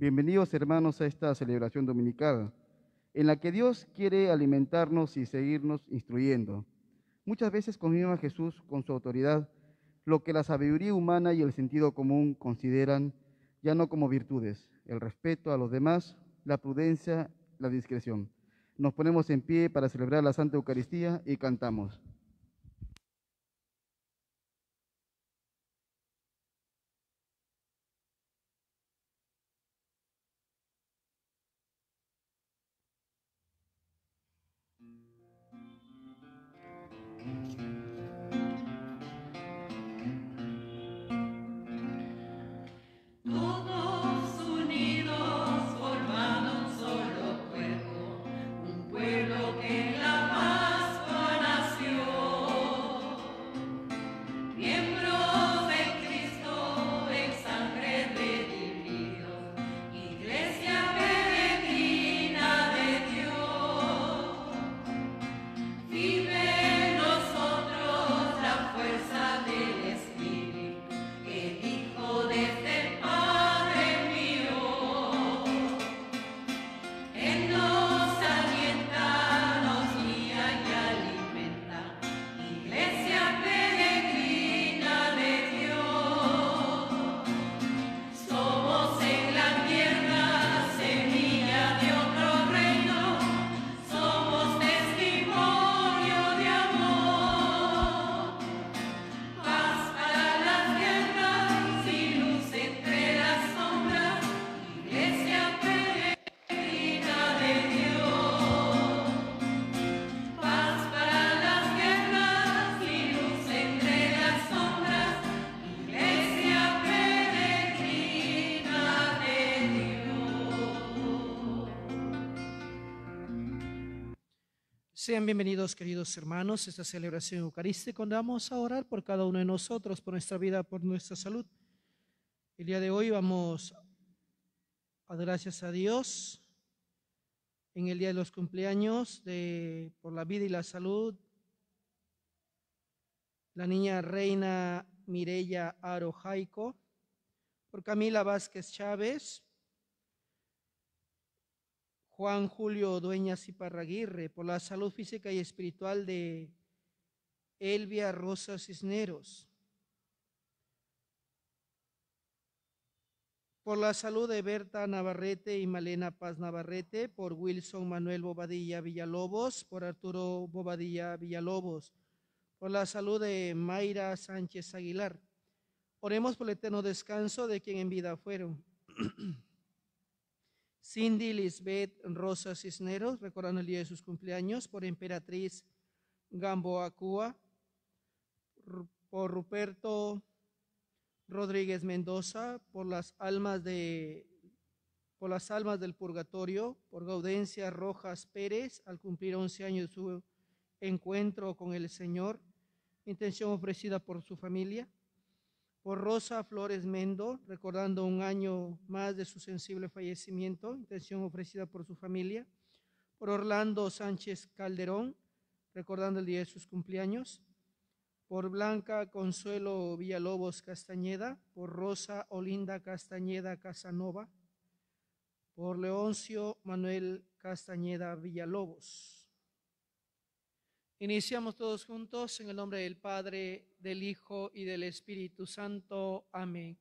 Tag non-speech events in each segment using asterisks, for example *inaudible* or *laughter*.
Bienvenidos hermanos a esta celebración dominical, en la que Dios quiere alimentarnos y seguirnos instruyendo. Muchas veces a Jesús con su autoridad lo que la sabiduría humana y el sentido común consideran ya no como virtudes, el respeto a los demás, la prudencia, la discreción. Nos ponemos en pie para celebrar la Santa Eucaristía y cantamos. Sean bienvenidos, queridos hermanos, a esta celebración eucarística donde vamos a orar por cada uno de nosotros, por nuestra vida, por nuestra salud. El día de hoy vamos a gracias a Dios en el día de los cumpleaños de por la vida y la salud la niña Reina Mirella Aro por Camila Vázquez Chávez, Juan Julio Dueñas y Parraguirre, por la salud física y espiritual de Elvia Rosa Cisneros, por la salud de Berta Navarrete y Malena Paz Navarrete, por Wilson Manuel Bobadilla Villalobos, por Arturo Bobadilla Villalobos, por la salud de Mayra Sánchez Aguilar. Oremos por el eterno descanso de quien en vida fueron. *clears throat* Cindy Lisbeth Rosa Cisneros, recordando el día de sus cumpleaños, por Emperatriz Gamboa Cuba, por Ruperto Rodríguez Mendoza, por las almas de por las almas del purgatorio, por Gaudencia Rojas Pérez, al cumplir 11 años de su encuentro con el Señor, intención ofrecida por su familia, por Rosa Flores Mendo, recordando un año más de su sensible fallecimiento, intención ofrecida por su familia, por Orlando Sánchez Calderón, recordando el día de sus cumpleaños, por Blanca Consuelo Villalobos Castañeda, por Rosa Olinda Castañeda Casanova, por Leoncio Manuel Castañeda Villalobos. Iniciamos todos juntos en el nombre del Padre, del Hijo y del Espíritu Santo. Amén.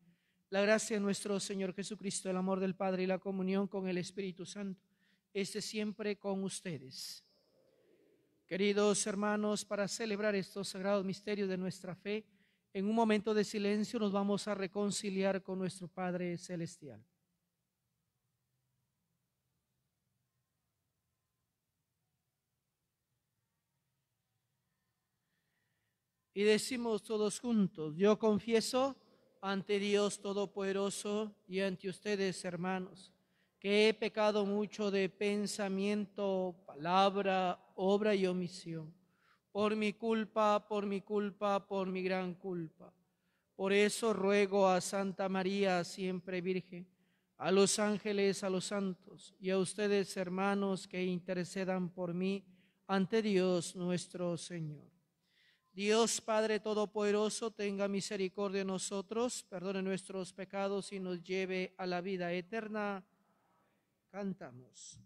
La gracia de nuestro Señor Jesucristo, el amor del Padre y la comunión con el Espíritu Santo esté siempre con ustedes. Queridos hermanos, para celebrar estos sagrados misterios de nuestra fe, en un momento de silencio nos vamos a reconciliar con nuestro Padre Celestial. Y decimos todos juntos, yo confieso ante Dios Todopoderoso y ante ustedes, hermanos, que he pecado mucho de pensamiento, palabra, obra y omisión, por mi culpa, por mi culpa, por mi gran culpa. Por eso ruego a Santa María, siempre Virgen, a los ángeles, a los santos y a ustedes, hermanos, que intercedan por mí ante Dios nuestro Señor. Dios Padre Todopoderoso, tenga misericordia de nosotros, perdone nuestros pecados y nos lleve a la vida eterna. Cantamos.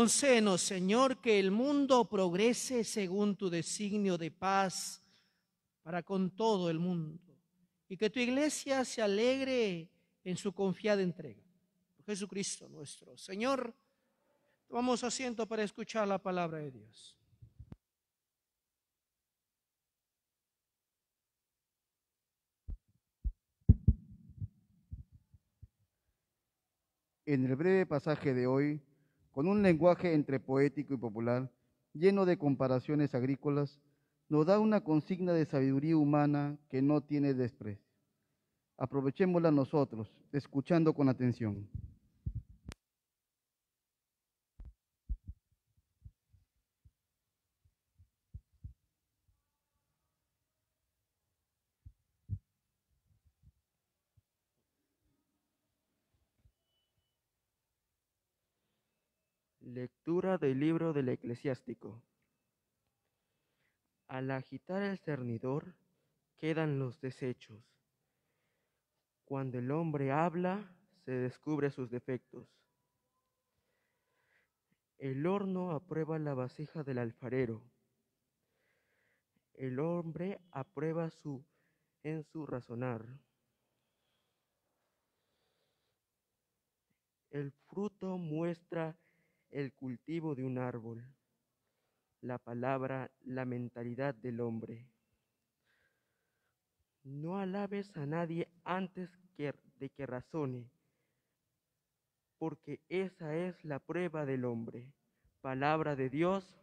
Concénos, Señor, que el mundo progrese según tu designio de paz para con todo el mundo y que tu iglesia se alegre en su confiada entrega. Jesucristo nuestro Señor, tomamos asiento para escuchar la palabra de Dios. En el breve pasaje de hoy con un lenguaje entre poético y popular, lleno de comparaciones agrícolas, nos da una consigna de sabiduría humana que no tiene desprecio. Aprovechémosla nosotros, escuchando con atención. Lectura del libro del eclesiástico. Al agitar el cernidor quedan los desechos. Cuando el hombre habla, se descubre sus defectos. El horno aprueba la vasija del alfarero. El hombre aprueba su en su razonar. El fruto muestra el cultivo de un árbol, la palabra, la mentalidad del hombre. No alabes a nadie antes de que razone, porque esa es la prueba del hombre. Palabra de Dios,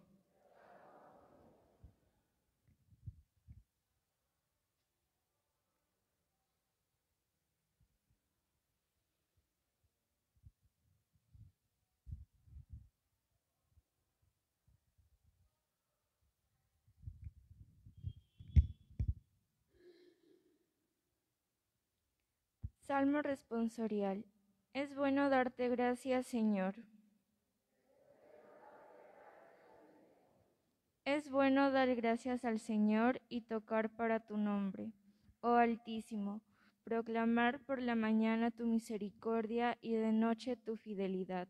Salmo responsorial. Es bueno darte gracias, Señor. Es bueno dar gracias al Señor y tocar para tu nombre, oh Altísimo, proclamar por la mañana tu misericordia y de noche tu fidelidad.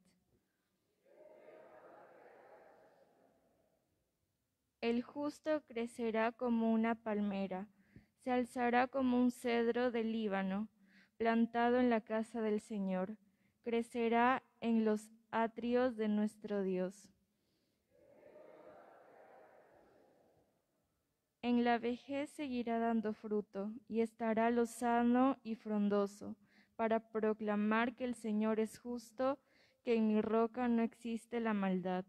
El justo crecerá como una palmera, se alzará como un cedro del Líbano plantado en la casa del Señor, crecerá en los atrios de nuestro Dios. En la vejez seguirá dando fruto y estará lo sano y frondoso para proclamar que el Señor es justo, que en mi roca no existe la maldad.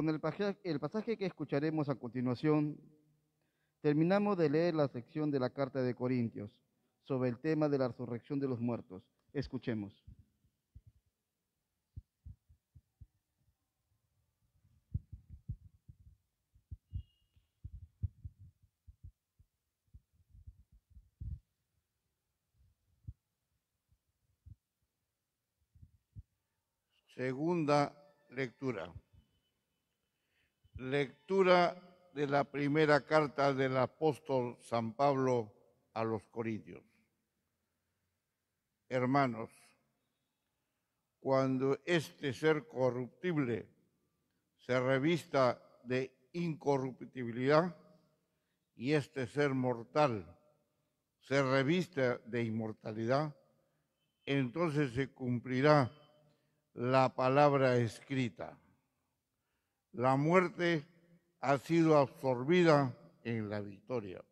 Con el pasaje, el pasaje que escucharemos a continuación, terminamos de leer la sección de la Carta de Corintios sobre el tema de la resurrección de los muertos. Escuchemos. Segunda lectura. Lectura de la primera carta del apóstol San Pablo a los Corintios. Hermanos, cuando este ser corruptible se revista de incorruptibilidad y este ser mortal se revista de inmortalidad, entonces se cumplirá la palabra escrita la muerte ha sido absorbida en la victoria.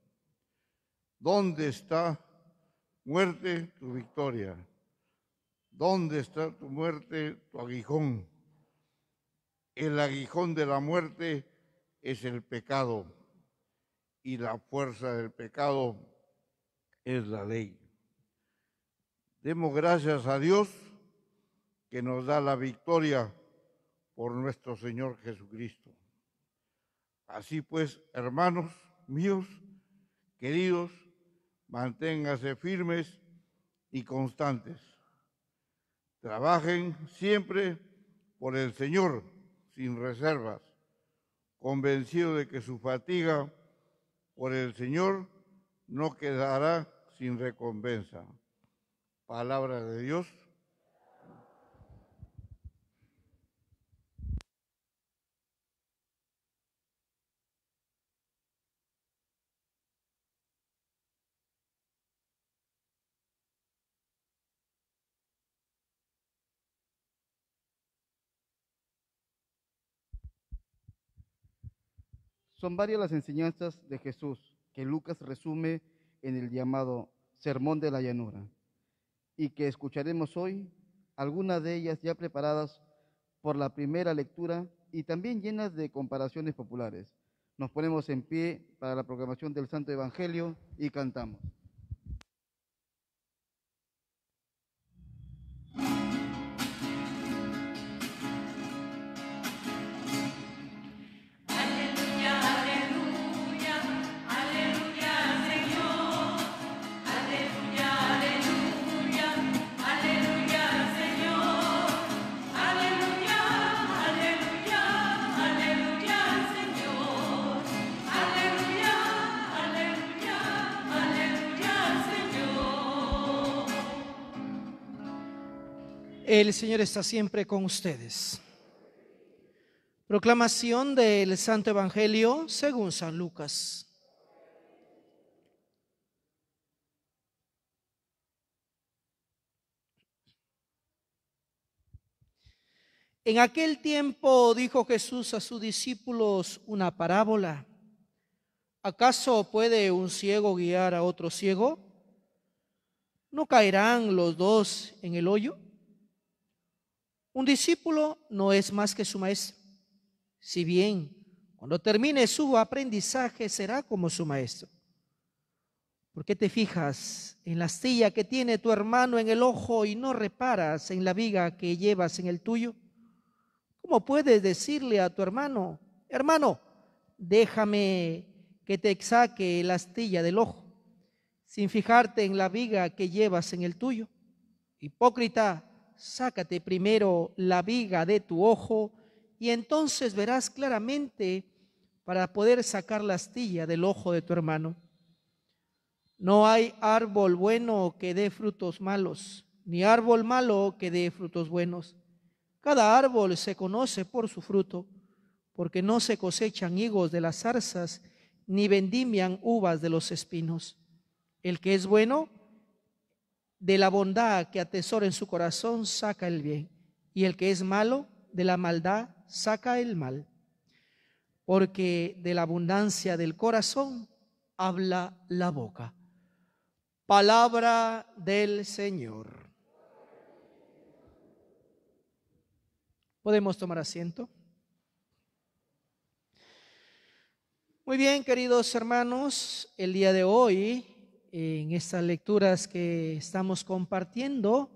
¿Dónde está muerte tu victoria? ¿Dónde está tu muerte tu aguijón? El aguijón de la muerte es el pecado y la fuerza del pecado es la ley. Demos gracias a Dios que nos da la victoria por nuestro Señor Jesucristo. Así pues, hermanos míos, queridos, manténganse firmes y constantes. Trabajen siempre por el Señor sin reservas, convencido de que su fatiga por el Señor no quedará sin recompensa. Palabra de Dios. Son varias las enseñanzas de Jesús que Lucas resume en el llamado Sermón de la Llanura y que escucharemos hoy, algunas de ellas ya preparadas por la primera lectura y también llenas de comparaciones populares. Nos ponemos en pie para la programación del Santo Evangelio y cantamos. El Señor está siempre con ustedes. Proclamación del Santo Evangelio según San Lucas. En aquel tiempo dijo Jesús a sus discípulos una parábola. ¿Acaso puede un ciego guiar a otro ciego? ¿No caerán los dos en el hoyo? Un discípulo no es más que su maestro. Si bien cuando termine su aprendizaje será como su maestro. ¿Por qué te fijas en la astilla que tiene tu hermano en el ojo y no reparas en la viga que llevas en el tuyo? ¿Cómo puedes decirle a tu hermano, hermano, déjame que te saque la astilla del ojo, sin fijarte en la viga que llevas en el tuyo? Hipócrita, sácate primero la viga de tu ojo y entonces verás claramente para poder sacar la astilla del ojo de tu hermano. No hay árbol bueno que dé frutos malos, ni árbol malo que dé frutos buenos. Cada árbol se conoce por su fruto, porque no se cosechan higos de las zarzas, ni vendimian uvas de los espinos. El que es bueno, de la bondad que atesora en su corazón saca el bien, y el que es malo, de la maldad saca el mal. Porque de la abundancia del corazón habla la boca. Palabra del Señor. ¿Podemos tomar asiento? Muy bien, queridos hermanos, el día de hoy en estas lecturas que estamos compartiendo,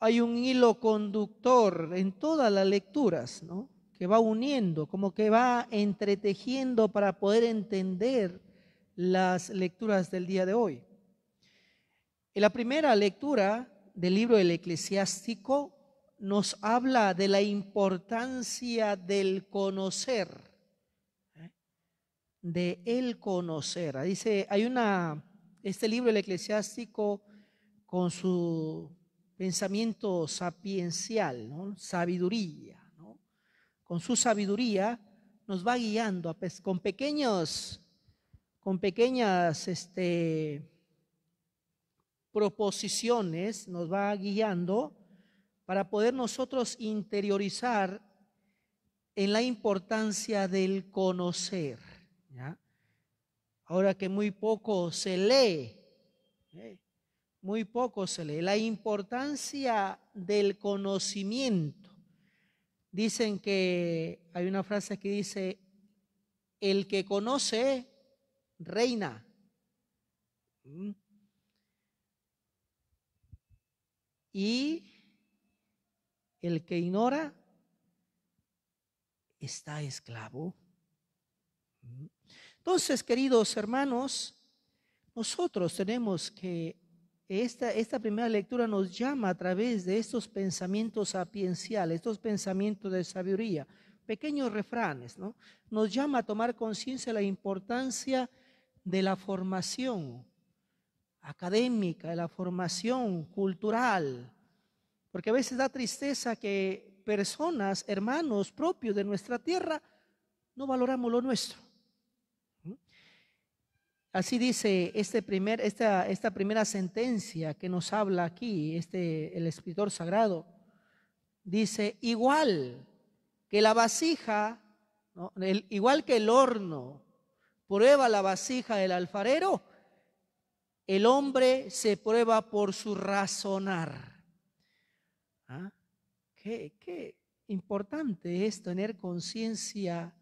hay un hilo conductor en todas las lecturas, ¿no? Que va uniendo, como que va entretejiendo para poder entender las lecturas del día de hoy. En la primera lectura del libro del eclesiástico nos habla de la importancia del conocer, ¿eh? de el conocer. Dice, hay una este libro, el eclesiástico, con su pensamiento sapiencial, sabiduría, con su sabiduría nos va guiando con pequeños, con pequeñas este, proposiciones, nos va guiando para poder nosotros interiorizar en la importancia del conocer. ¿ya? Ahora que muy poco se lee, ¿eh? muy poco se lee. La importancia del conocimiento. Dicen que hay una frase que dice, el que conoce, reina. ¿Mm? Y el que ignora, está esclavo. Entonces, queridos hermanos, nosotros tenemos que, esta, esta primera lectura nos llama a través de estos pensamientos sapienciales, estos pensamientos de sabiduría, pequeños refranes, ¿no? Nos llama a tomar conciencia de la importancia de la formación académica, de la formación cultural, porque a veces da tristeza que personas, hermanos propios de nuestra tierra, no valoramos lo nuestro. Así dice este esta, esta primera sentencia que nos habla aquí, este, el escritor sagrado. Dice, igual que la vasija, igual que el horno, prueba la vasija del alfarero, el hombre se prueba por su razonar. ¿Ah? Qué, importante es tener conciencia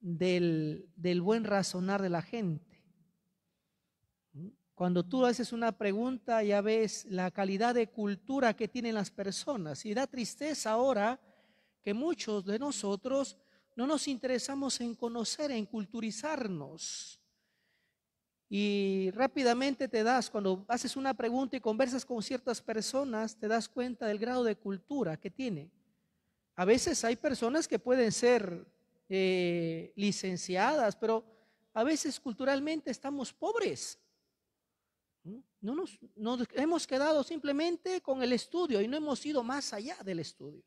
del buen razonar de la gente. Cuando tú haces una pregunta, ya ves la calidad de cultura que tienen las personas. Y da tristeza ahora que muchos de nosotros no nos interesamos en conocer, en culturizarnos. Y rápidamente te das, cuando haces una pregunta y conversas con ciertas personas, te das cuenta del grado de cultura que tiene. A veces hay personas que pueden ser eh, licenciadas, pero a veces culturalmente estamos pobres. No nos, hemos quedado simplemente con el estudio y no hemos ido más allá del estudio.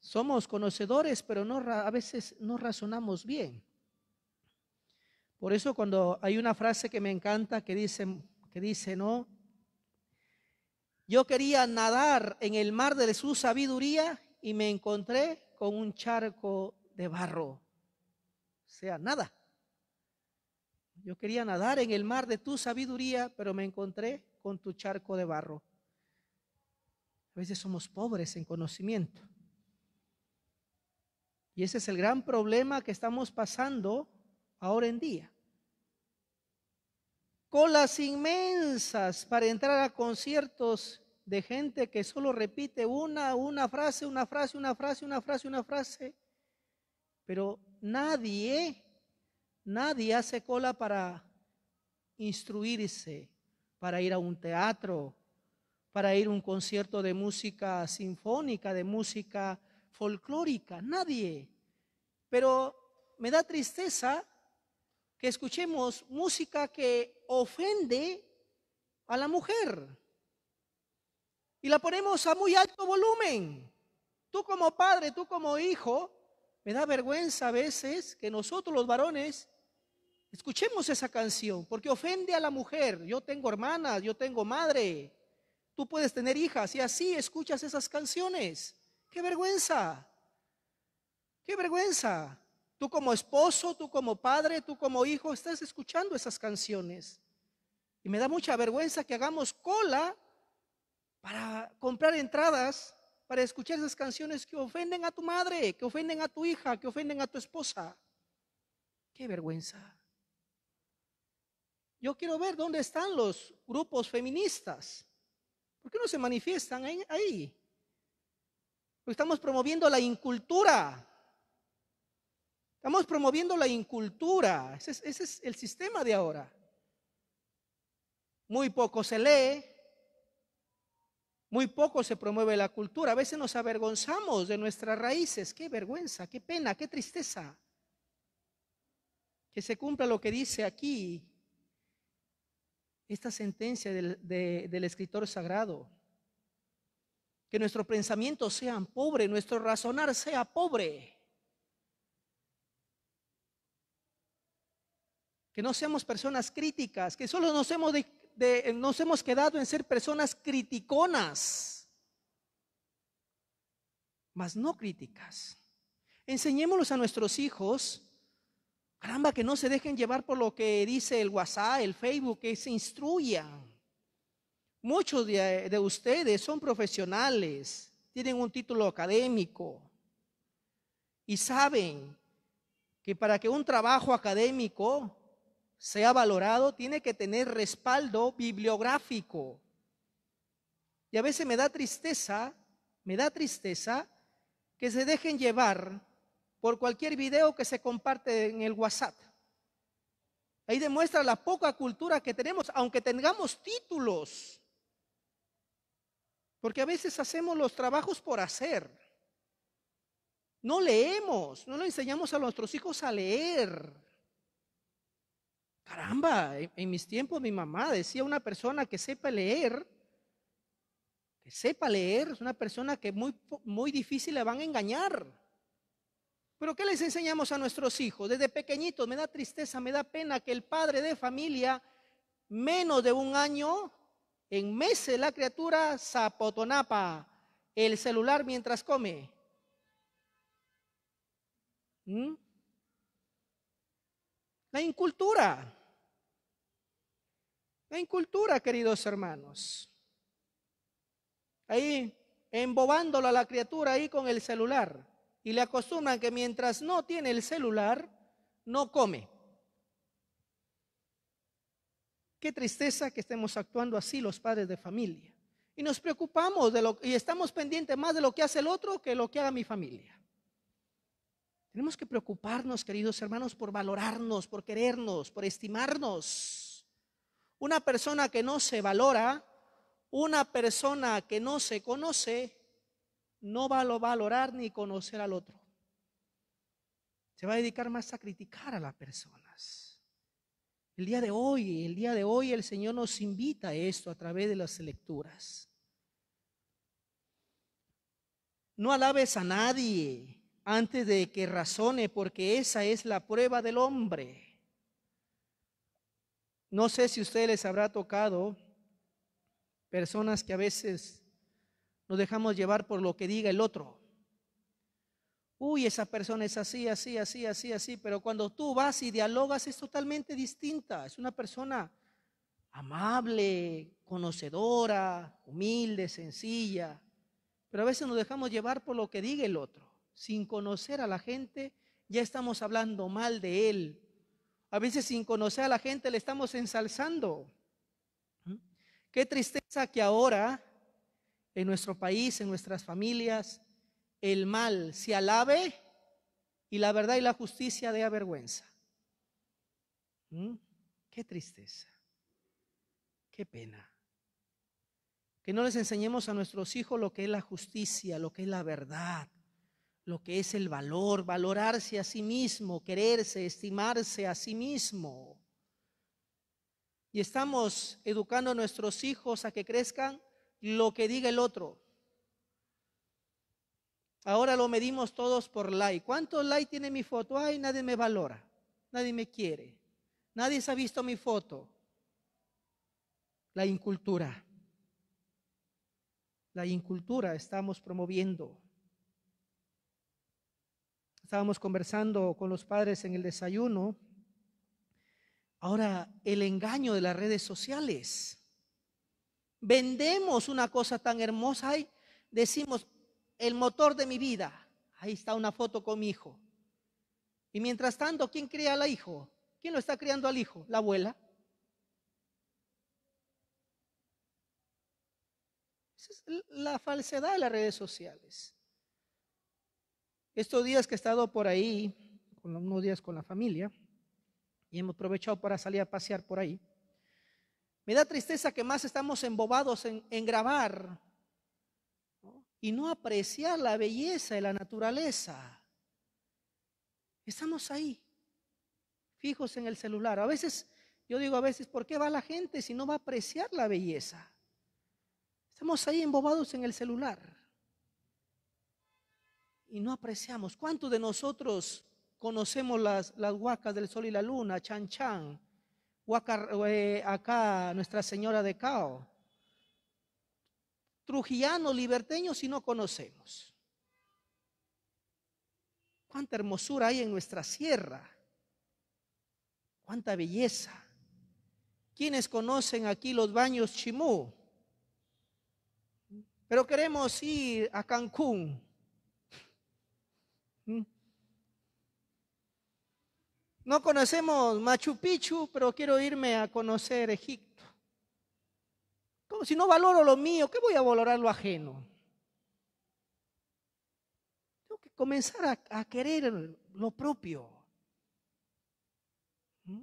Somos conocedores, pero no, a veces no razonamos bien. Por eso cuando hay una frase que me encanta que dice, que dice, no, yo quería nadar en el mar de su sabiduría y me encontré con un charco de barro. O sea, nada. Yo quería nadar en el mar de tu sabiduría, pero me encontré con tu charco de barro. A veces somos pobres en conocimiento. Y ese es el gran problema que estamos pasando ahora en día. Colas inmensas para entrar a conciertos de gente que solo repite una, una frase, una frase, una frase, una frase, una frase, pero nadie Nadie hace cola para instruirse, para ir a un teatro, para ir a un concierto de música sinfónica, de música folclórica, nadie. Pero me da tristeza que escuchemos música que ofende a la mujer. Y la ponemos a muy alto volumen. Tú como padre, tú como hijo, me da vergüenza a veces que nosotros los varones Escuchemos esa canción, porque ofende a la mujer. Yo tengo hermanas, yo tengo madre. Tú puedes tener hijas y así escuchas esas canciones. ¡Qué vergüenza! ¡Qué vergüenza! Tú como esposo, tú como padre, tú como hijo, estás escuchando esas canciones. Y me da mucha vergüenza que hagamos cola para comprar entradas, para escuchar esas canciones que ofenden a tu madre, que ofenden a tu hija, que ofenden a tu esposa. ¡Qué vergüenza! Yo quiero ver dónde están los grupos feministas. ¿Por qué no se manifiestan ahí? Porque estamos promoviendo la incultura. Estamos promoviendo la incultura. Ese es, ese es el sistema de ahora. Muy poco se lee, muy poco se promueve la cultura. A veces nos avergonzamos de nuestras raíces. Qué vergüenza, qué pena, qué tristeza. Que se cumpla lo que dice aquí esta sentencia del, escritor sagrado. Que nuestros pensamientos sean pobres, nuestro razonar sea pobre. Que no seamos personas críticas, que solo nos hemos, quedado en ser personas criticonas, mas no críticas. enseñémoslos a nuestros hijos Caramba, que no se dejen llevar por lo que dice el WhatsApp, el Facebook, que se instruyan. Muchos de, de ustedes son profesionales, tienen un título académico y saben que para que un trabajo académico sea valorado, tiene que tener respaldo bibliográfico. Y a veces me da tristeza, me da tristeza que se dejen llevar por cualquier video que se comparte en el WhatsApp. Ahí demuestra la poca cultura que tenemos, aunque tengamos títulos. Porque a veces hacemos los trabajos por hacer. No leemos, no le enseñamos a nuestros hijos a leer. Caramba, en, mis tiempos mi mamá decía una persona que sepa leer, que sepa leer, es una persona que muy, muy difícil le van a engañar. Pero ¿qué les enseñamos a nuestros hijos? Desde pequeñitos me da tristeza, me da pena que el padre de familia, menos de un año, en meses la criatura zapotonapa el celular mientras come. ¿Mm? La incultura. La incultura, queridos hermanos. Ahí, embobándola a la criatura ahí con el celular y le acostumbran que mientras no tiene el celular, no come. Qué tristeza que estemos actuando así los padres de familia. Y nos preocupamos de lo, y estamos pendientes más de lo que hace el otro que lo que haga mi familia. Tenemos que preocuparnos, queridos hermanos, por valorarnos, por querernos, por estimarnos. Una persona que no se valora, una persona que no se conoce, no va a valorar ni conocer al otro. Se va a dedicar más a criticar a las personas. El día de hoy, el día de hoy el Señor nos invita a esto a través de las lecturas. No alabes a nadie antes de que razone, porque esa es la prueba del hombre. No sé si usted ustedes les habrá tocado personas que a veces nos dejamos llevar por lo que diga el otro. Uy, esa persona es así, así, así, así, así, pero cuando tú vas y dialogas es totalmente distinta. Es una persona amable, conocedora, humilde, sencilla. Pero a veces nos dejamos llevar por lo que diga el otro. Sin conocer a la gente, ya estamos hablando mal de él. A veces sin conocer a la gente le estamos ensalzando. ¿Mm? Qué tristeza que ahora en nuestro país, en nuestras familias, el mal se alabe y la verdad y la justicia de vergüenza. ¿Mm? Qué tristeza, qué pena. Que no les enseñemos a nuestros hijos lo que es la justicia, lo que es la verdad, lo que es el valor, valorarse a sí mismo, quererse, estimarse a sí mismo. Y estamos educando a nuestros hijos a que crezcan lo que diga el otro. Ahora lo medimos todos por like. ¿Cuántos like tiene mi foto? Ay, nadie me valora, nadie me quiere, nadie se ha visto mi foto. La incultura. La incultura estamos promoviendo. Estábamos conversando con los padres en el desayuno. Ahora, el engaño de las redes sociales vendemos una cosa tan hermosa y decimos, el motor de mi vida, ahí está una foto con mi hijo. Y mientras tanto, ¿quién cría al hijo? ¿Quién lo está criando al hijo? La abuela. Esa es la falsedad de las redes sociales. Estos días que he estado por ahí, unos días con la familia, y hemos aprovechado para salir a pasear por ahí, me da tristeza que más estamos embobados en, grabar y no apreciar la belleza de la naturaleza. Estamos ahí, fijos en el celular. A veces, yo digo a veces, ¿por qué va la gente si no va a apreciar la belleza? Estamos ahí embobados en el celular y no apreciamos. ¿Cuántos de nosotros conocemos las huacas del sol y la luna, chan chan, eh, acá, Nuestra Señora de Cao. Trujillano, liberteño, si no conocemos. Cuánta hermosura hay en nuestra sierra. Cuánta belleza. ¿Quiénes conocen aquí los baños Chimú? Pero queremos ir a Cancún, No conocemos Machu Picchu, pero quiero irme a conocer Egipto. Como si no valoro lo mío, ¿qué voy a valorar lo ajeno? Tengo que comenzar a, querer lo propio. ¿Mm?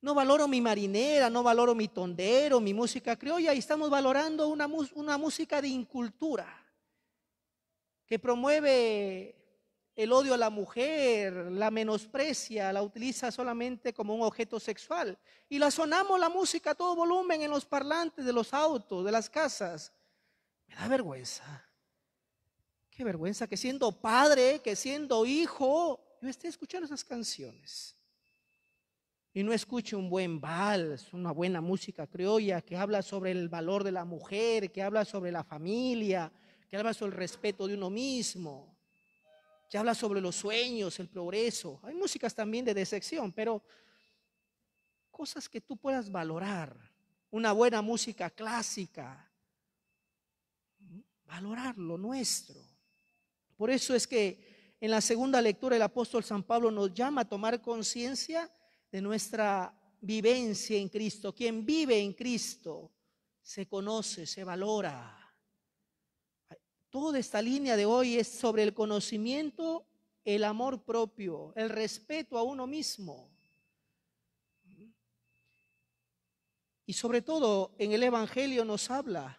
No valoro mi marinera, no valoro mi tondero, mi música criolla y estamos valorando una, una música de incultura que promueve el odio a la mujer, la menosprecia, la utiliza solamente como un objeto sexual. Y la sonamos la música a todo volumen en los parlantes de los autos, de las casas. Me da vergüenza. Qué vergüenza que siendo padre, que siendo hijo, yo esté escuchando esas canciones. Y no escuche un buen vals, una buena música criolla que habla sobre el valor de la mujer, que habla sobre la familia, que habla sobre el respeto de uno mismo. Ya habla sobre los sueños, el progreso. Hay músicas también de decepción, pero cosas que tú puedas valorar. Una buena música clásica. Valorar lo nuestro. Por eso es que en la segunda lectura el apóstol San Pablo nos llama a tomar conciencia de nuestra vivencia en Cristo. Quien vive en Cristo se conoce, se valora. Toda esta línea de hoy es sobre el conocimiento, el amor propio, el respeto a uno mismo. Y sobre todo en el Evangelio nos habla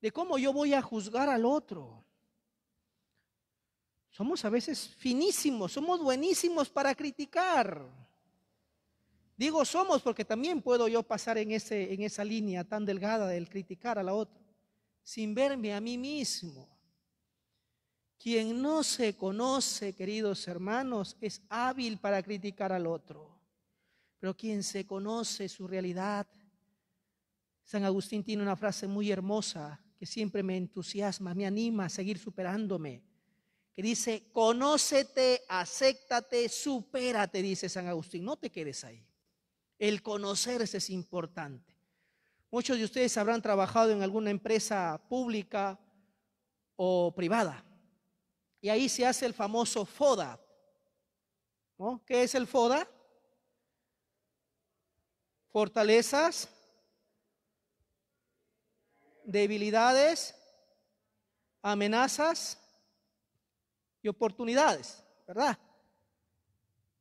de cómo yo voy a juzgar al otro. Somos a veces finísimos, somos buenísimos para criticar. Digo somos porque también puedo yo pasar en, ese, en esa línea tan delgada del criticar a la otra sin verme a mí mismo. Quien no se conoce, queridos hermanos, es hábil para criticar al otro. Pero quien se conoce su realidad. San Agustín tiene una frase muy hermosa que siempre me entusiasma, me anima a seguir superándome. Que dice, conócete, acéptate, supérate, dice San Agustín. No te quedes ahí. El conocerse es importante. Muchos de ustedes habrán trabajado en alguna empresa pública o privada. Y ahí se hace el famoso FODA. ¿no? ¿Qué es el FODA? Fortalezas, debilidades, amenazas y oportunidades, ¿verdad?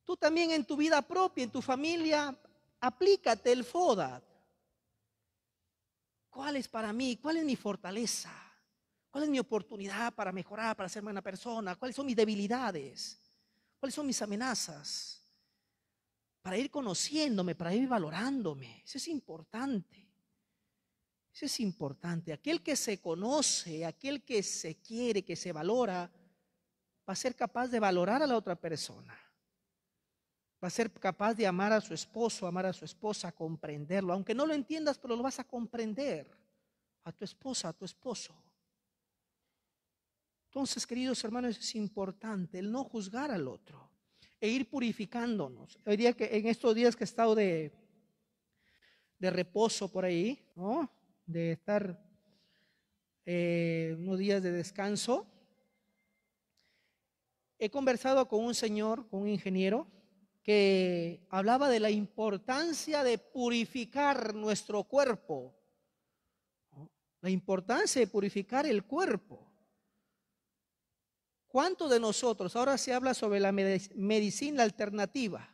Tú también en tu vida propia, en tu familia, aplícate el FODA. ¿Cuál es para mí? ¿Cuál es mi fortaleza? ¿Cuál es mi oportunidad para mejorar, para ser buena persona? ¿Cuáles son mis debilidades? ¿Cuáles son mis amenazas? Para ir conociéndome, para ir valorándome. Eso es importante. Eso es importante. Aquel que se conoce, aquel que se quiere, que se valora, va a ser capaz de valorar a la otra persona. Va a ser capaz de amar a su esposo, amar a su esposa, comprenderlo. Aunque no lo entiendas, pero lo vas a comprender. A tu esposa, a tu esposo. Entonces, queridos hermanos, es importante el no juzgar al otro e ir purificándonos. Hoy día, que en estos días que he estado de, de reposo por ahí, de estar eh, unos días de descanso, he conversado con un señor, con un ingeniero, que hablaba de la importancia de purificar nuestro cuerpo, la importancia de purificar el cuerpo. ¿Cuántos de nosotros, ahora se habla sobre la medicina alternativa,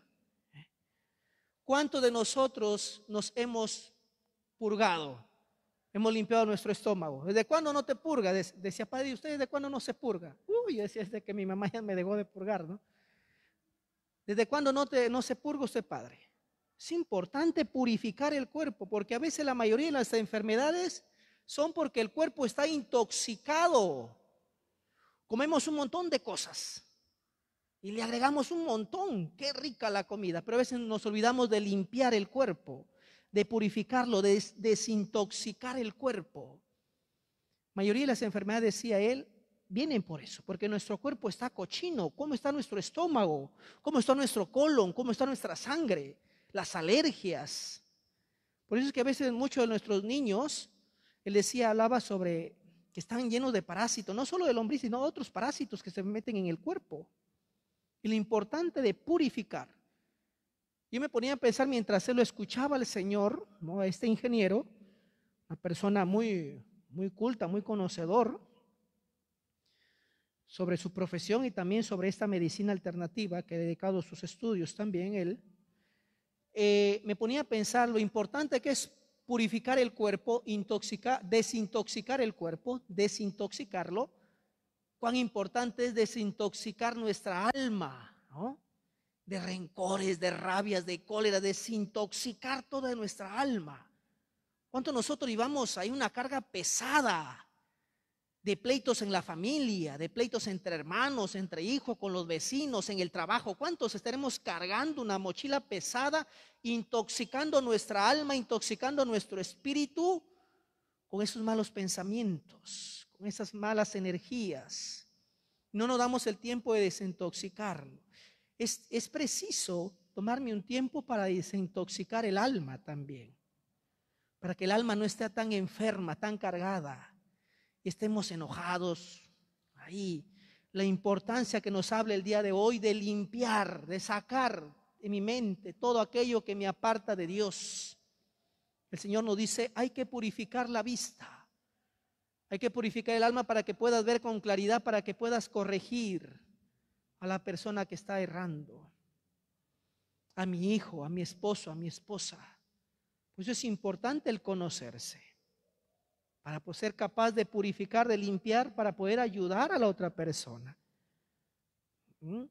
cuántos de nosotros nos hemos purgado, hemos limpiado nuestro estómago? ¿Desde cuándo no te purga? Decía, padre, ¿y ustedes de cuándo no se purga? Uy, decía, de que mi mamá ya me dejó de purgar, ¿no? ¿Desde cuándo no, te, no se purga usted, padre? Es importante purificar el cuerpo, porque a veces la mayoría de las enfermedades son porque el cuerpo está intoxicado. Comemos un montón de cosas y le agregamos un montón. Qué rica la comida, pero a veces nos olvidamos de limpiar el cuerpo, de purificarlo, de desintoxicar el cuerpo. La mayoría de las enfermedades, decía él, vienen por eso, porque nuestro cuerpo está cochino, cómo está nuestro estómago, cómo está nuestro colon, cómo está nuestra sangre, las alergias. Por eso es que a veces muchos de nuestros niños, él decía, hablaba sobre que están llenos de parásitos, no solo de lombriz, sino de otros parásitos que se meten en el cuerpo. Y lo importante de purificar. Yo me ponía a pensar mientras él lo escuchaba al Señor, este ingeniero, una persona muy, muy culta, muy conocedor, sobre su profesión y también sobre esta medicina alternativa que ha dedicado a sus estudios también él, eh, me ponía a pensar lo importante que es purificar el cuerpo, desintoxicar el cuerpo, desintoxicarlo, cuán importante es desintoxicar nuestra alma, De rencores, de rabias, de cólera, desintoxicar toda nuestra alma. ¿Cuánto nosotros llevamos ahí una carga pesada? de pleitos en la familia, de pleitos entre hermanos, entre hijos, con los vecinos, en el trabajo. ¿Cuántos estaremos cargando una mochila pesada, intoxicando nuestra alma, intoxicando nuestro espíritu con esos malos pensamientos, con esas malas energías? No nos damos el tiempo de desintoxicarlo. Es, es preciso tomarme un tiempo para desintoxicar el alma también, para que el alma no esté tan enferma, tan cargada y estemos enojados. Ahí, la importancia que nos habla el día de hoy de limpiar, de sacar de mi mente todo aquello que me aparta de Dios. El Señor nos dice, hay que purificar la vista, hay que purificar el alma para que puedas ver con claridad, para que puedas corregir a la persona que está errando, a mi hijo, a mi esposo, a mi esposa. Pues eso es importante el conocerse para ser capaz de purificar, de limpiar, para poder ayudar a la otra persona. ¿Mm?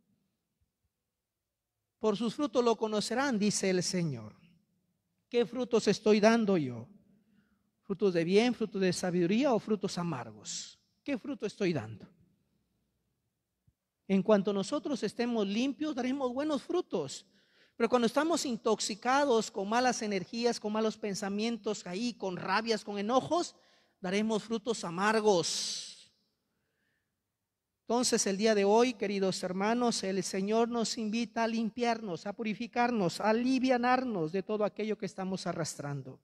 Por sus frutos lo conocerán, dice el Señor. ¿Qué frutos estoy dando yo? ¿Frutos de bien, frutos de sabiduría o frutos amargos? ¿Qué fruto estoy dando? En cuanto nosotros estemos limpios, daremos buenos frutos. Pero cuando estamos intoxicados con malas energías, con malos pensamientos ahí, con rabias, con enojos, daremos frutos amargos. Entonces el día de hoy, queridos hermanos, el Señor nos invita a limpiarnos, a purificarnos, a alivianarnos de todo aquello que estamos arrastrando.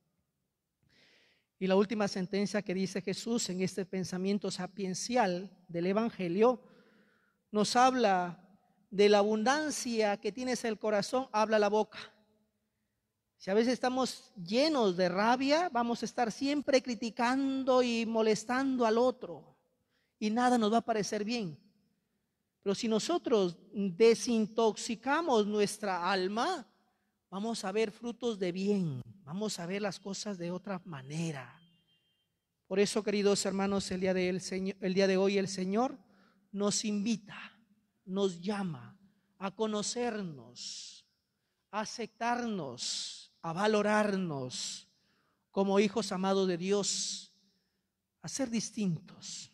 Y la última sentencia que dice Jesús en este pensamiento sapiencial del Evangelio nos habla de la abundancia que tienes el corazón, habla la boca. Si a veces estamos llenos de rabia, vamos a estar siempre criticando y molestando al otro y nada nos va a parecer bien. Pero si nosotros desintoxicamos nuestra alma, vamos a ver frutos de bien, vamos a ver las cosas de otra manera. Por eso, queridos hermanos, el día de, hoy el Señor nos invita, nos llama a conocernos, a aceptarnos a valorarnos como hijos amados de Dios, a ser distintos.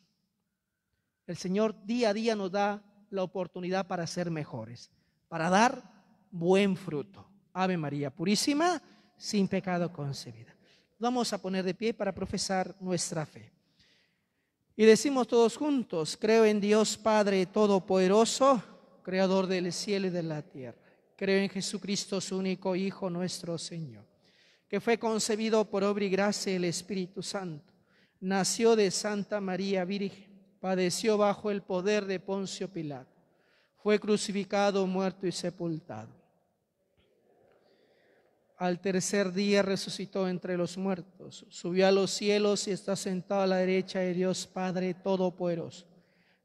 El Señor día a día nos da la oportunidad para ser mejores, para dar buen fruto. Ave María Purísima, sin pecado concebida. Vamos a poner de pie para profesar nuestra fe. Y decimos todos juntos, creo en Dios Padre Todopoderoso, Creador del cielo y de la tierra Creo en Jesucristo, su único Hijo, nuestro Señor, que fue concebido por obra y gracia del Espíritu Santo. Nació de Santa María Virgen, padeció bajo el poder de Poncio Pilato, fue crucificado, muerto y sepultado. Al tercer día resucitó entre los muertos, subió a los cielos y está sentado a la derecha de Dios Padre Todopoderoso.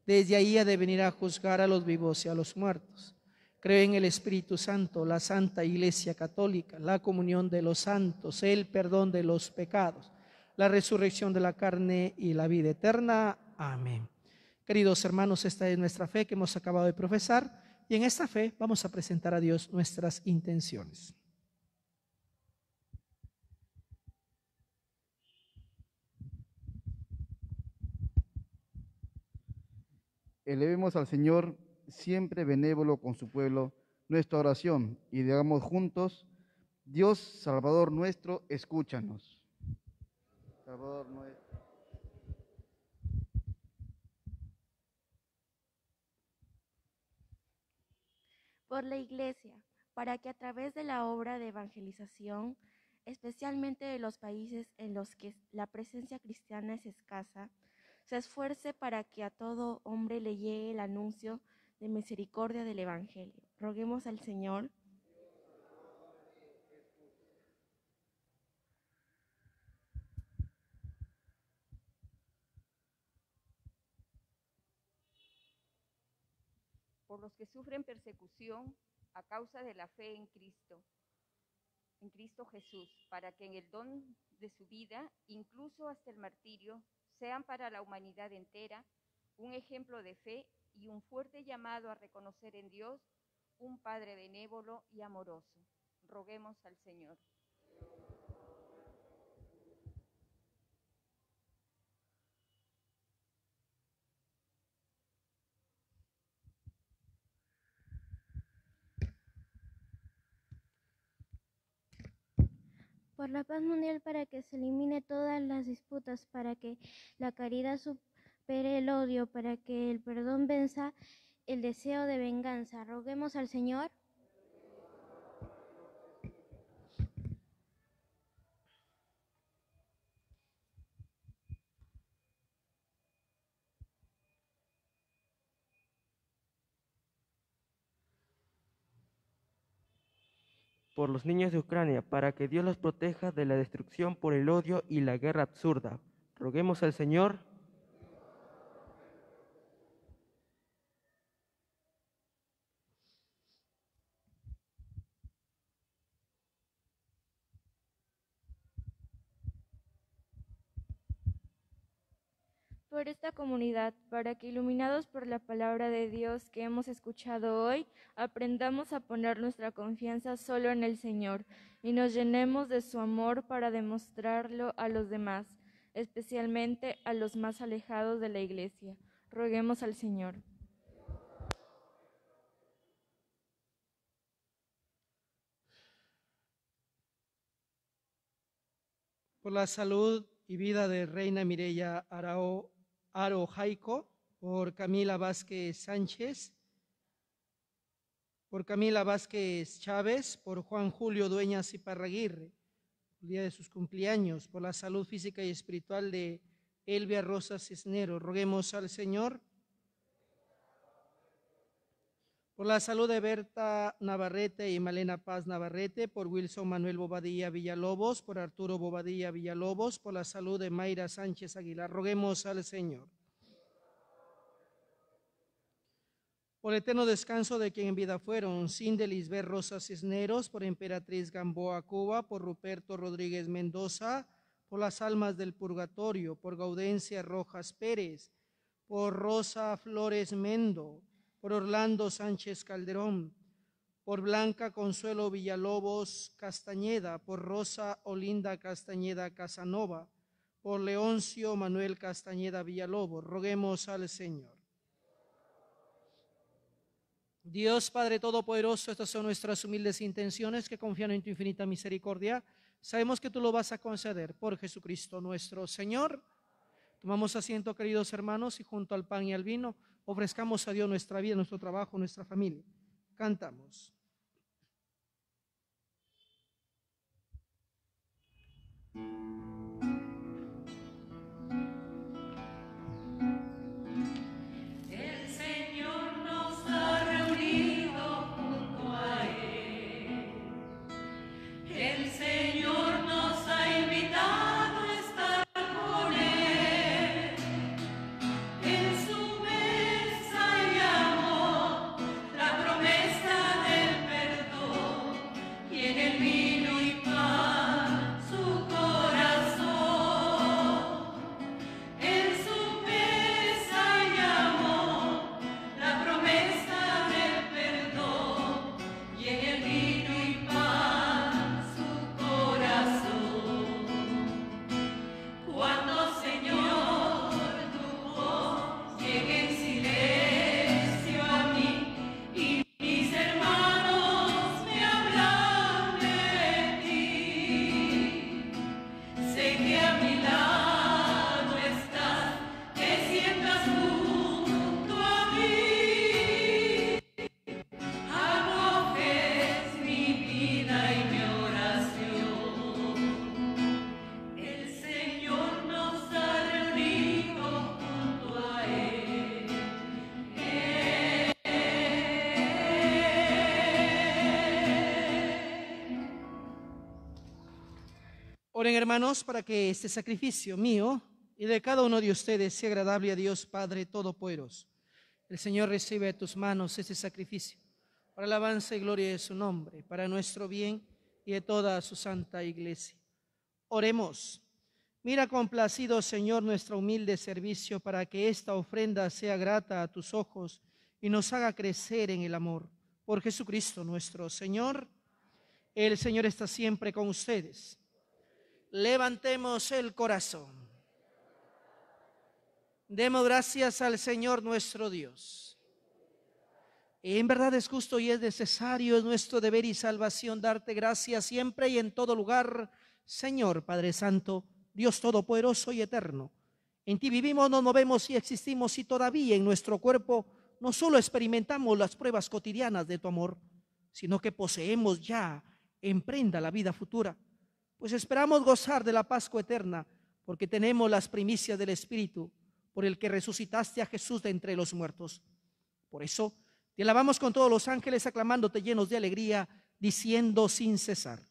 Desde ahí ha de venir a juzgar a los vivos y a los muertos. Creo en el Espíritu Santo, la Santa Iglesia Católica, la comunión de los santos, el perdón de los pecados, la resurrección de la carne y la vida eterna. Amén. Queridos hermanos, esta es nuestra fe que hemos acabado de profesar y en esta fe vamos a presentar a Dios nuestras intenciones. Elevemos al Señor siempre benévolo con su pueblo, nuestra oración, y digamos juntos, Dios Salvador nuestro, escúchanos. Salvador nuestro. Por la Iglesia, para que a través de la obra de evangelización, especialmente de los países en los que la presencia cristiana es escasa, se esfuerce para que a todo hombre le llegue el anuncio de misericordia del Evangelio. Roguemos al Señor. Por los que sufren persecución a causa de la fe en Cristo, en Cristo Jesús, para que en el don de su vida, incluso hasta el martirio, sean para la humanidad entera un ejemplo de fe y un fuerte llamado a reconocer en Dios un Padre benévolo y amoroso. Roguemos al Señor. por la paz mundial para que se elimine todas las disputas, para que la caridad pere el odio, para que el perdón venza el deseo de venganza. Roguemos al Señor. por los niños de Ucrania, para que Dios los proteja de la destrucción por el odio y la guerra absurda. Roguemos al Señor. por esta comunidad, para que iluminados por la palabra de Dios que hemos escuchado hoy, aprendamos a poner nuestra confianza solo en el Señor y nos llenemos de su amor para demostrarlo a los demás, especialmente a los más alejados de la iglesia. Roguemos al Señor. Por la salud y vida de Reina Mireya Arao Aro Jaico, por Camila Vázquez Sánchez, por Camila Vázquez Chávez, por Juan Julio Dueñas y Parraguirre, el día de sus cumpleaños, por la salud física y espiritual de Elvia Rosa Cisnero. Roguemos al Señor por la salud de Berta Navarrete y Malena Paz Navarrete, por Wilson Manuel Bobadilla Villalobos, por Arturo Bobadilla Villalobos, por la salud de Mayra Sánchez Aguilar, roguemos al Señor. por el eterno descanso de quien en vida fueron, Cinde Lisbeth Rosa Cisneros, por Emperatriz Gamboa Cuba, por Ruperto Rodríguez Mendoza, por las almas del purgatorio, por Gaudencia Rojas Pérez, por Rosa Flores Mendo, por Orlando Sánchez Calderón, por Blanca Consuelo Villalobos Castañeda, por Rosa Olinda Castañeda Casanova, por Leoncio Manuel Castañeda Villalobos. Roguemos al Señor. Dios Padre Todopoderoso, estas son nuestras humildes intenciones que confían en tu infinita misericordia. Sabemos que tú lo vas a conceder por Jesucristo nuestro Señor. Tomamos asiento, queridos hermanos, y junto al pan y al vino ofrezcamos a Dios nuestra vida, nuestro trabajo, nuestra familia. Cantamos. hermanos, para que este sacrificio mío y de cada uno de ustedes sea agradable a Dios Padre poderoso El Señor recibe de tus manos este sacrificio para alabanza y gloria de su nombre, para nuestro bien y de toda su santa iglesia. Oremos. Mira complacido, Señor, nuestro humilde servicio para que esta ofrenda sea grata a tus ojos y nos haga crecer en el amor. Por Jesucristo nuestro Señor. El Señor está siempre con ustedes levantemos el corazón. Demos gracias al Señor nuestro Dios. En verdad es justo y es necesario, es nuestro deber y salvación darte gracias siempre y en todo lugar, Señor Padre Santo, Dios Todopoderoso y Eterno. En ti vivimos, nos movemos y existimos y todavía en nuestro cuerpo no solo experimentamos las pruebas cotidianas de tu amor, sino que poseemos ya en prenda la vida futura pues esperamos gozar de la Pascua eterna, porque tenemos las primicias del Espíritu, por el que resucitaste a Jesús de entre los muertos. Por eso, te alabamos con todos los ángeles, aclamándote llenos de alegría, diciendo sin cesar.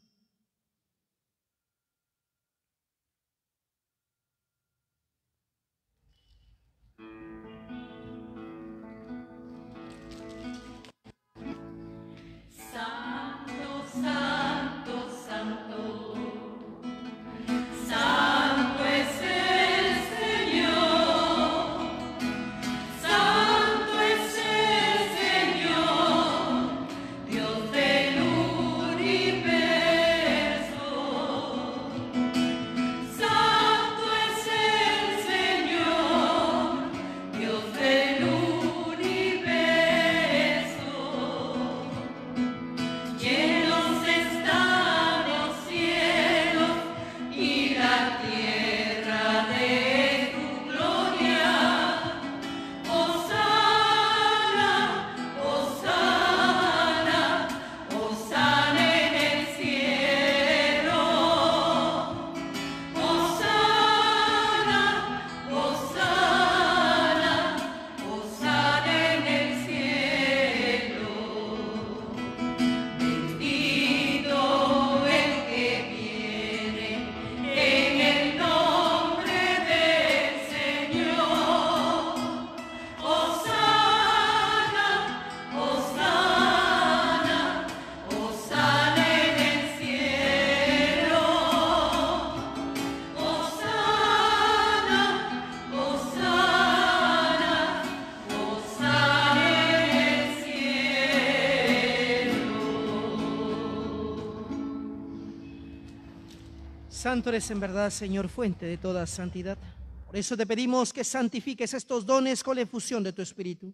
Santo eres en verdad, Señor, fuente de toda santidad. Por eso te pedimos que santifiques estos dones con la efusión de tu Espíritu,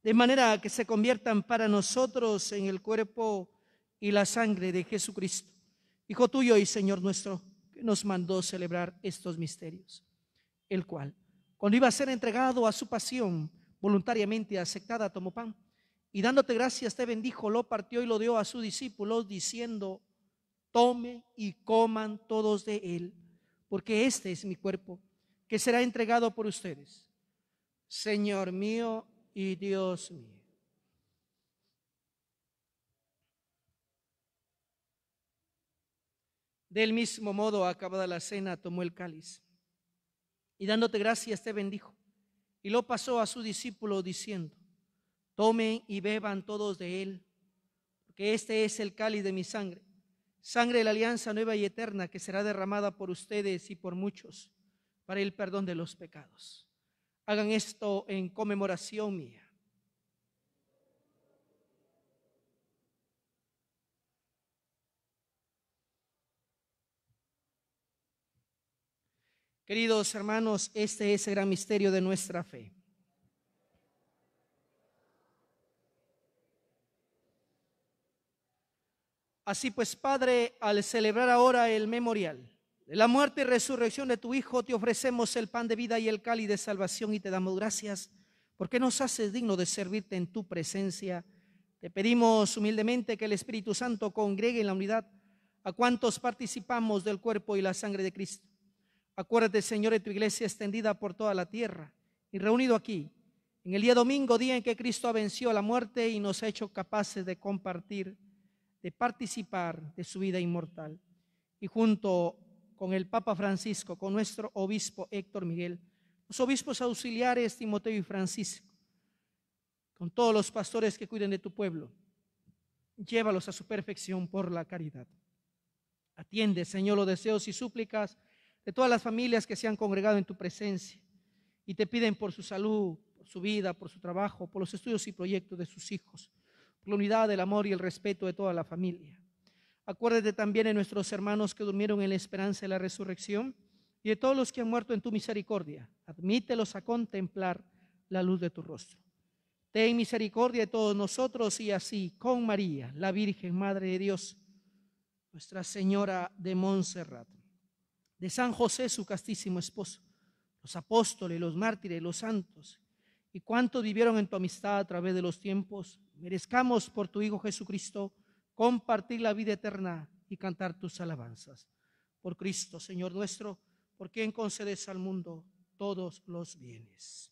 de manera que se conviertan para nosotros en el cuerpo y la sangre de Jesucristo, Hijo tuyo y Señor nuestro, que nos mandó celebrar estos misterios, el cual, cuando iba a ser entregado a su pasión voluntariamente aceptada, tomó pan y dándote gracias te bendijo, lo partió y lo dio a sus discípulos, diciendo, tome y coman todos de él, porque este es mi cuerpo, que será entregado por ustedes. Señor mío y Dios mío. Del mismo modo, acabada la cena, tomó el cáliz y dándote gracias te bendijo y lo pasó a su discípulo diciendo, tomen y beban todos de él, porque este es el cáliz de mi sangre sangre de la alianza nueva y eterna que será derramada por ustedes y por muchos para el perdón de los pecados. Hagan esto en conmemoración mía. Queridos hermanos, este es el gran misterio de nuestra fe. Así pues, Padre, al celebrar ahora el memorial de la muerte y resurrección de tu Hijo, te ofrecemos el pan de vida y el cáliz de salvación y te damos gracias porque nos haces digno de servirte en tu presencia. Te pedimos humildemente que el Espíritu Santo congregue en la unidad a cuantos participamos del cuerpo y la sangre de Cristo. Acuérdate, Señor, de tu iglesia extendida por toda la tierra y reunido aquí, en el día domingo, día en que Cristo venció a la muerte y nos ha hecho capaces de compartir de participar de su vida inmortal. Y junto con el Papa Francisco, con nuestro obispo Héctor Miguel, los obispos auxiliares Timoteo y Francisco, con todos los pastores que cuiden de tu pueblo, llévalos a su perfección por la caridad. Atiende, Señor, los deseos y súplicas de todas las familias que se han congregado en tu presencia y te piden por su salud, por su vida, por su trabajo, por los estudios y proyectos de sus hijos la unidad, del amor y el respeto de toda la familia. Acuérdate también de nuestros hermanos que durmieron en la esperanza de la resurrección y de todos los que han muerto en tu misericordia. Admítelos a contemplar la luz de tu rostro. Ten misericordia de todos nosotros y así con María, la Virgen Madre de Dios, Nuestra Señora de Montserrat, de San José, su castísimo esposo, los apóstoles, los mártires, los santos, y cuántos vivieron en tu amistad a través de los tiempos, merezcamos por tu Hijo Jesucristo compartir la vida eterna y cantar tus alabanzas. Por Cristo, Señor nuestro, por quien concedes al mundo todos los bienes.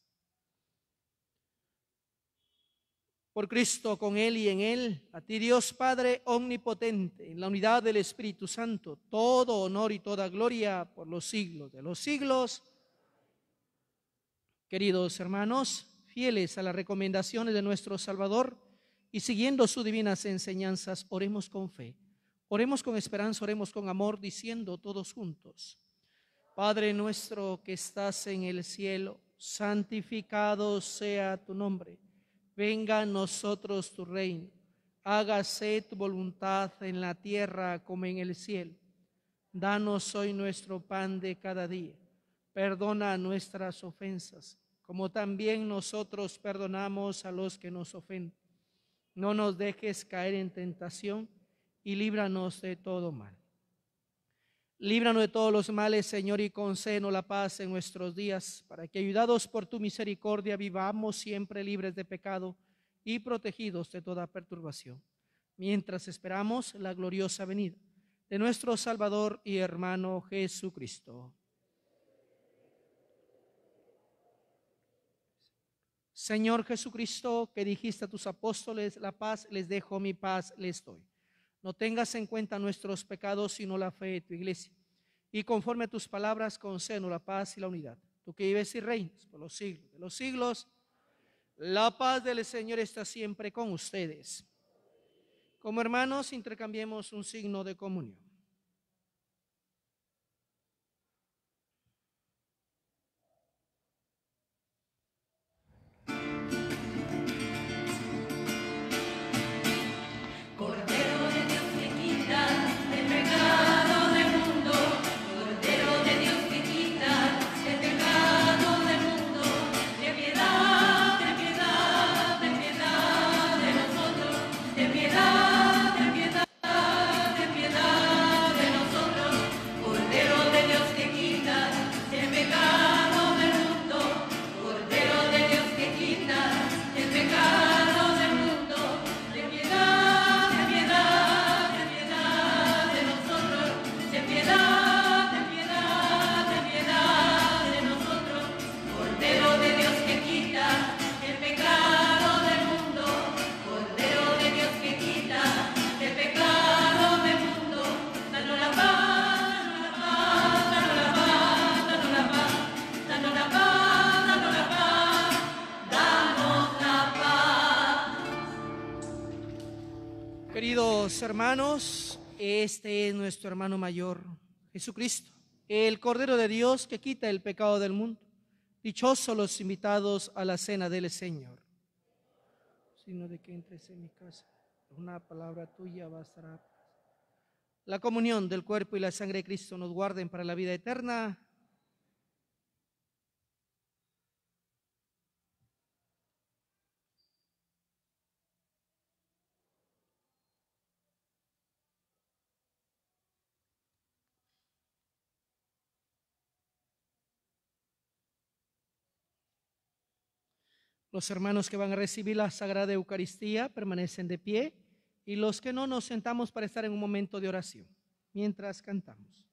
Por Cristo, con Él y en Él, a ti Dios Padre Omnipotente, en la unidad del Espíritu Santo, todo honor y toda gloria por los siglos de los siglos. Queridos hermanos, fieles a las recomendaciones de nuestro Salvador, y siguiendo sus divinas enseñanzas, oremos con fe, oremos con esperanza, oremos con amor, diciendo todos juntos, Padre nuestro que estás en el cielo, santificado sea tu nombre, venga a nosotros tu reino, hágase tu voluntad en la tierra como en el cielo. Danos hoy nuestro pan de cada día, perdona nuestras ofensas, como también nosotros perdonamos a los que nos ofenden no nos dejes caer en tentación y líbranos de todo mal. Líbranos de todos los males, Señor, y concédenos la paz en nuestros días, para que, ayudados por tu misericordia, vivamos siempre libres de pecado y protegidos de toda perturbación, mientras esperamos la gloriosa venida de nuestro Salvador y hermano Jesucristo. Señor Jesucristo, que dijiste a tus apóstoles, la paz les dejo, mi paz les doy. No tengas en cuenta nuestros pecados, sino la fe de tu iglesia. Y conforme a tus palabras, concedo la paz y la unidad. Tú que vives y reinas por los siglos de los siglos, la paz del Señor está siempre con ustedes. Como hermanos, intercambiemos un signo de comunión. hermanos, este es nuestro hermano mayor, Jesucristo, el Cordero de Dios que quita el pecado del mundo. Dichosos los invitados a la cena del Señor. Sino de que entres en mi casa, una palabra tuya bastará. La comunión del cuerpo y la sangre de Cristo nos guarden para la vida eterna. Los hermanos que van a recibir la Sagrada Eucaristía permanecen de pie y los que no nos sentamos para estar en un momento de oración mientras cantamos.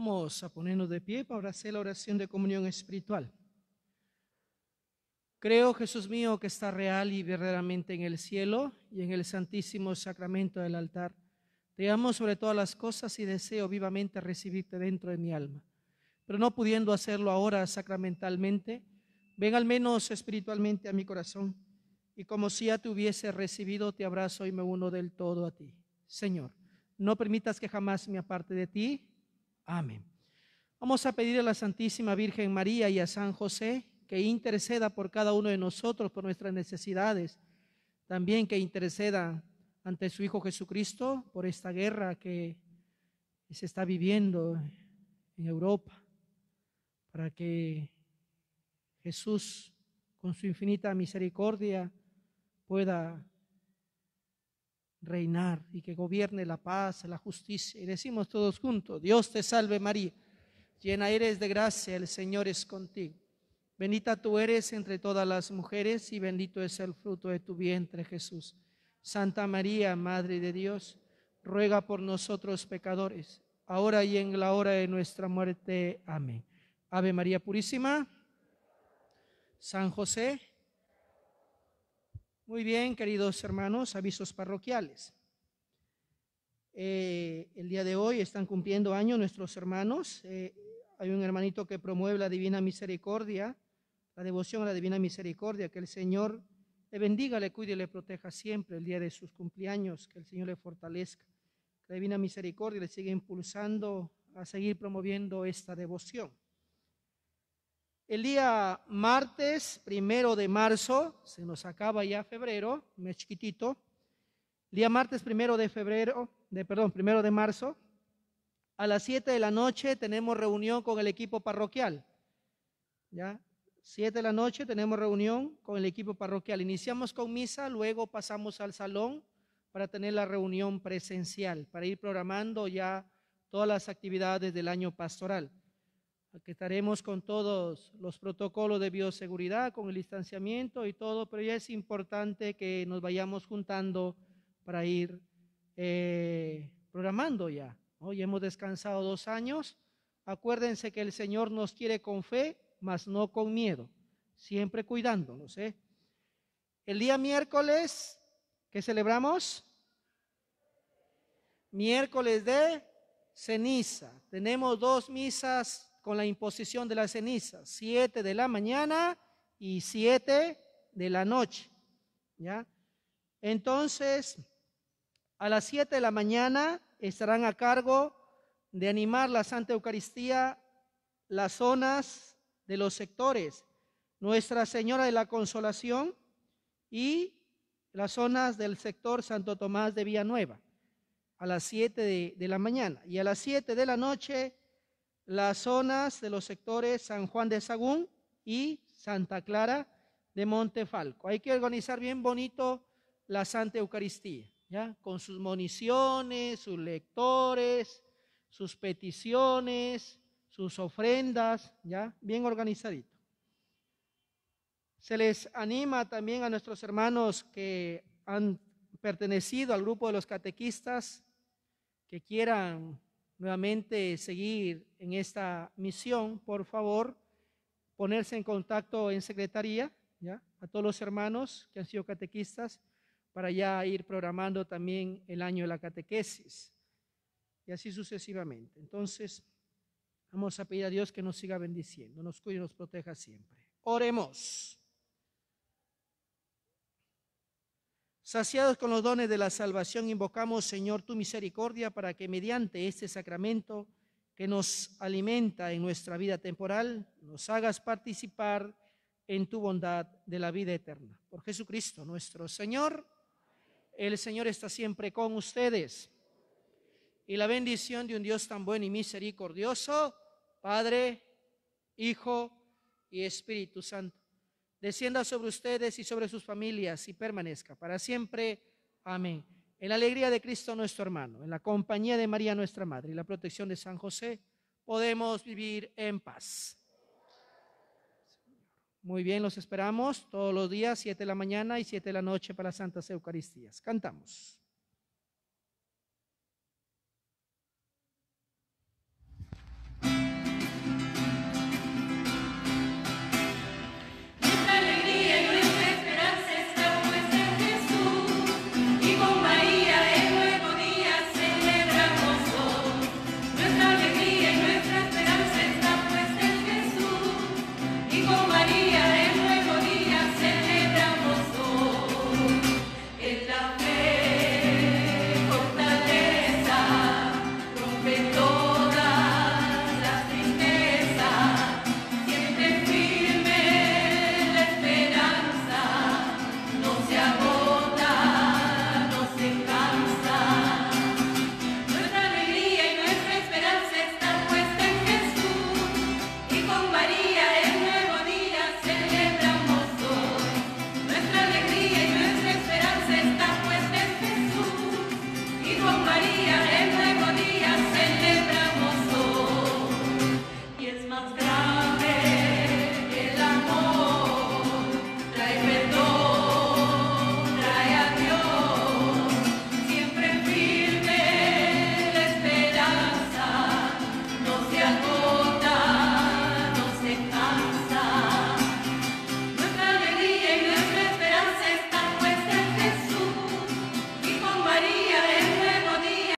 Vamos a ponernos de pie para hacer la oración de comunión espiritual. Creo, Jesús mío, que está real y verdaderamente en el cielo y en el santísimo sacramento del altar. Te amo sobre todas las cosas y deseo vivamente recibirte dentro de mi alma. Pero no pudiendo hacerlo ahora sacramentalmente, ven al menos espiritualmente a mi corazón y como si ya te hubiese recibido, te abrazo y me uno del todo a ti. Señor, no permitas que jamás me aparte de ti Amén. Vamos a pedir a la Santísima Virgen María y a San José que interceda por cada uno de nosotros, por nuestras necesidades. También que interceda ante su Hijo Jesucristo por esta guerra que se está viviendo en Europa, para que Jesús, con su infinita misericordia, pueda reinar y que gobierne la paz, la justicia. Y decimos todos juntos, Dios te salve María, llena eres de gracia, el Señor es contigo. Bendita tú eres entre todas las mujeres y bendito es el fruto de tu vientre Jesús. Santa María, Madre de Dios, ruega por nosotros pecadores, ahora y en la hora de nuestra muerte. Amén. Ave María Purísima, San José, muy bien, queridos hermanos, avisos parroquiales. Eh, el día de hoy están cumpliendo años nuestros hermanos. Eh, hay un hermanito que promueve la divina misericordia, la devoción a la divina misericordia, que el Señor le bendiga, le cuide y le proteja siempre el día de sus cumpleaños, que el Señor le fortalezca. Que la divina misericordia le siga impulsando a seguir promoviendo esta devoción. El día martes, primero de marzo, se nos acaba ya febrero, mes chiquitito. El día martes, primero de febrero, de, perdón, primero de marzo, a las 7 de la noche tenemos reunión con el equipo parroquial. ¿Ya? 7 de la noche tenemos reunión con el equipo parroquial. Iniciamos con misa, luego pasamos al salón para tener la reunión presencial, para ir programando ya todas las actividades del año pastoral. Aquí estaremos con todos los protocolos de bioseguridad, con el distanciamiento y todo, pero ya es importante que nos vayamos juntando para ir eh, programando ya. Hoy hemos descansado dos años. Acuérdense que el Señor nos quiere con fe, mas no con miedo, siempre cuidándonos. ¿eh? El día miércoles, ¿qué celebramos? Miércoles de ceniza. Tenemos dos misas con la imposición de la ceniza... siete de la mañana y siete de la noche. ¿Ya? Entonces, a las siete de la mañana estarán a cargo de animar la Santa Eucaristía las zonas de los sectores Nuestra Señora de la Consolación y las zonas del sector Santo Tomás de Villanueva a las siete de, de, la mañana. Y a las siete de la noche las zonas de los sectores San Juan de Sagún y Santa Clara de Montefalco. Hay que organizar bien bonito la Santa Eucaristía, ¿ya? Con sus municiones, sus lectores, sus peticiones, sus ofrendas, ¿ya? Bien organizadito. Se les anima también a nuestros hermanos que han pertenecido al grupo de los catequistas que quieran nuevamente seguir en esta misión, por favor, ponerse en contacto en secretaría, ¿ya? A todos los hermanos que han sido catequistas, para ya ir programando también el año de la catequesis, y así sucesivamente. Entonces, vamos a pedir a Dios que nos siga bendiciendo, nos cuide y nos proteja siempre. Oremos. Saciados con los dones de la salvación, invocamos, Señor, tu misericordia para que mediante este sacramento que nos alimenta en nuestra vida temporal, nos hagas participar en tu bondad de la vida eterna. Por Jesucristo nuestro Señor, el Señor está siempre con ustedes. Y la bendición de un Dios tan bueno y misericordioso, Padre, Hijo y Espíritu Santo descienda sobre ustedes y sobre sus familias y permanezca para siempre. Amén. En la alegría de Cristo nuestro hermano, en la compañía de María nuestra Madre y la protección de San José, podemos vivir en paz. Muy bien, los esperamos todos los días, 7 de la mañana y 7 de la noche para las Santas Eucaristías. Cantamos.